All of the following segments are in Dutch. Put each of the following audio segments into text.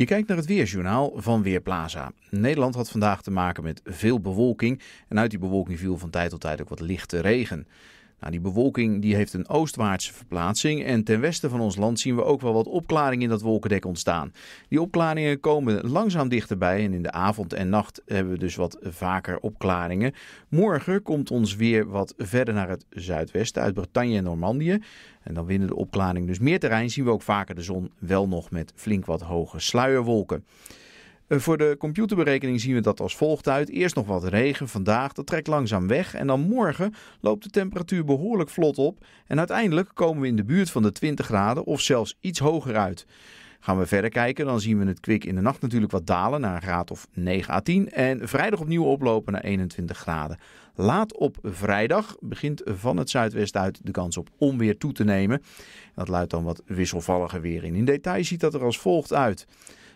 Je kijkt naar het weerjournaal van Weerplaza. Nederland had vandaag te maken met veel bewolking en uit die bewolking viel van tijd tot tijd ook wat lichte regen. Nou, die bewolking die heeft een oostwaartse verplaatsing en ten westen van ons land zien we ook wel wat opklaringen in dat wolkendek ontstaan. Die opklaringen komen langzaam dichterbij en in de avond en nacht hebben we dus wat vaker opklaringen. Morgen komt ons weer wat verder naar het zuidwesten uit Bretagne en Normandië. En dan winnen de opklaringen dus meer terrein, zien we ook vaker de zon wel nog met flink wat hoge sluierwolken. Eh, voor de computerberekening zien we dat als volgt uit. Eerst nog wat regen vandaag, dat trekt langzaam weg. En dan morgen loopt de temperatuur behoorlijk vlot op. En uiteindelijk komen we in de buurt van de 20 graden of zelfs iets hoger uit. Gaan we verder kijken, dan zien we het kwik in de nacht natuurlijk wat dalen naar een graad of 9 à 10. En vrijdag opnieuw oplopen naar 21 graden. Laat op vrijdag begint van het zuidwest uit de kans op onweer toe te nemen. Dat luidt dan wat wisselvalliger weer in. In detail ziet dat er als volgt uit.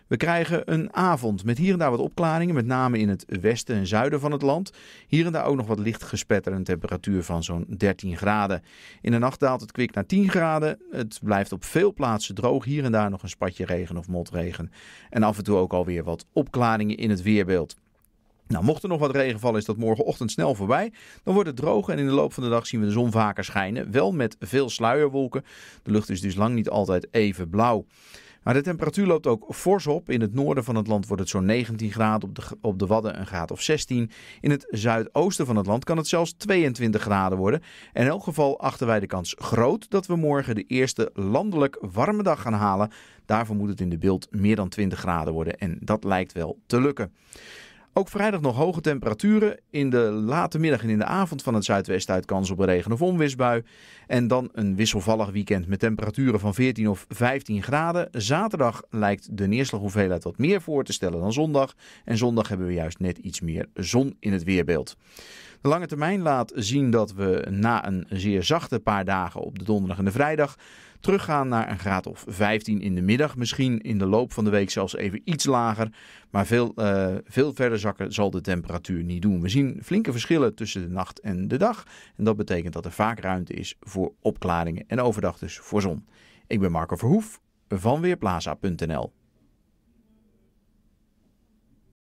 We krijgen een avond met hier en daar wat opklaringen, met name in het westen en zuiden van het land. Hier en daar ook nog wat licht gespetter, een temperatuur van zo'n 13 graden. In de nacht daalt het kwik naar 10 graden. Het blijft op veel plaatsen droog, hier en daar nog een spatje regen of motregen. En af en toe ook alweer wat opklaringen in het weerbeeld. Nou, mocht er nog wat regen vallen, is dat morgenochtend snel voorbij. Dan wordt het droog en in de loop van de dag zien we de zon vaker schijnen. Wel met veel sluierwolken. De lucht is dus lang niet altijd even blauw. Maar de temperatuur loopt ook fors op. In het noorden van het land wordt het zo'n 19 graden, op de, op de Wadden een graad of 16. In het zuidoosten van het land kan het zelfs 22 graden worden. En in elk geval achten wij de kans groot dat we morgen de eerste landelijk warme dag gaan halen. Daarvoor moet het in de beeld meer dan 20 graden worden en dat lijkt wel te lukken. Ook vrijdag nog hoge temperaturen. In de late middag en in de avond van het zuidwesten uit kans op regen- of onweersbui. En dan een wisselvallig weekend met temperaturen van 14 of 15 graden. Zaterdag lijkt de neerslaghoeveelheid wat meer voor te stellen dan zondag. En zondag hebben we juist net iets meer zon in het weerbeeld. De lange termijn laat zien dat we na een zeer zachte paar dagen op de donderdag en de vrijdag teruggaan naar een graad of 15 in de middag. Misschien in de loop van de week zelfs even iets lager. Maar veel, eh, veel verder zakken zal de temperatuur niet doen. We zien flinke verschillen tussen de nacht en de dag. En dat betekent dat er vaak ruimte is voor opklaringen en overdag dus voor zon. Ik ben Marco Verhoef van Weerplaza.nl.